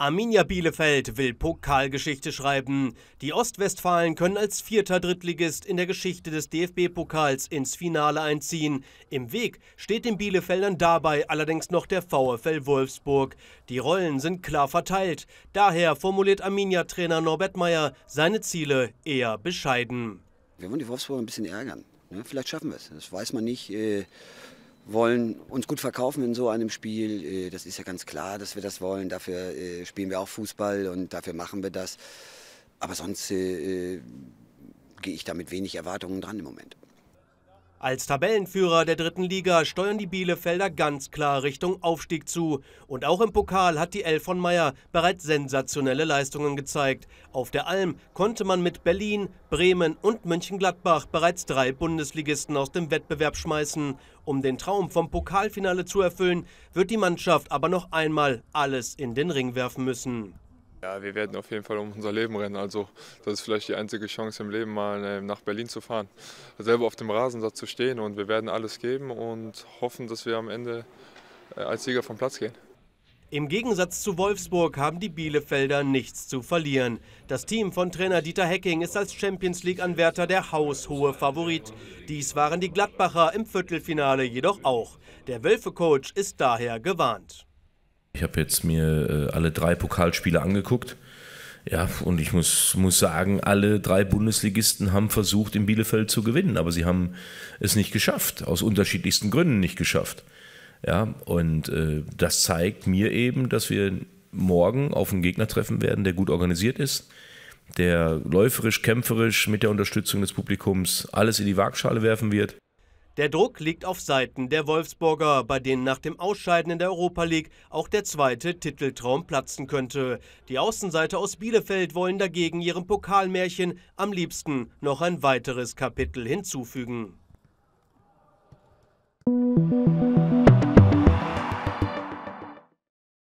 Arminia Bielefeld will Pokalgeschichte schreiben. Die Ostwestfalen können als vierter Drittligist in der Geschichte des DFB-Pokals ins Finale einziehen. Im Weg steht den Bielefeldern dabei allerdings noch der VfL Wolfsburg. Die Rollen sind klar verteilt. Daher formuliert Arminia-Trainer Norbert Meyer seine Ziele eher bescheiden. Wir wollen die Wolfsburger ein bisschen ärgern. Ne? Vielleicht schaffen wir es. Das weiß man nicht. Äh, wollen uns gut verkaufen in so einem Spiel. Äh, das ist ja ganz klar, dass wir das wollen. Dafür äh, spielen wir auch Fußball und dafür machen wir das. Aber sonst äh, äh gehe ich da mit wenig Erwartungen dran im Moment. Als Tabellenführer der dritten Liga steuern die Bielefelder ganz klar Richtung Aufstieg zu. Und auch im Pokal hat die Elf von Meyer bereits sensationelle Leistungen gezeigt. Auf der Alm konnte man mit Berlin, Bremen und Mönchengladbach bereits drei Bundesligisten aus dem Wettbewerb schmeißen. Um den Traum vom Pokalfinale zu erfüllen, wird die Mannschaft aber noch einmal alles in den Ring werfen müssen. Ja, wir werden auf jeden Fall um unser Leben rennen. Also das ist vielleicht die einzige Chance im Leben, mal äh, nach Berlin zu fahren. Selber auf dem Rasen zu stehen und wir werden alles geben und hoffen, dass wir am Ende äh, als Sieger vom Platz gehen. Im Gegensatz zu Wolfsburg haben die Bielefelder nichts zu verlieren. Das Team von Trainer Dieter Hecking ist als Champions League-Anwärter der haushohe Favorit. Dies waren die Gladbacher im Viertelfinale jedoch auch. Der Wölfe-Coach ist daher gewarnt. Ich habe jetzt mir äh, alle drei Pokalspiele angeguckt. Ja, und ich muss, muss sagen, alle drei Bundesligisten haben versucht, in Bielefeld zu gewinnen, aber sie haben es nicht geschafft, aus unterschiedlichsten Gründen nicht geschafft. Ja, und äh, das zeigt mir eben, dass wir morgen auf einen Gegner treffen werden, der gut organisiert ist, der läuferisch, kämpferisch mit der Unterstützung des Publikums alles in die Waagschale werfen wird. Der Druck liegt auf Seiten der Wolfsburger, bei denen nach dem Ausscheiden in der Europa League auch der zweite Titeltraum platzen könnte. Die Außenseiter aus Bielefeld wollen dagegen ihrem Pokalmärchen am liebsten noch ein weiteres Kapitel hinzufügen.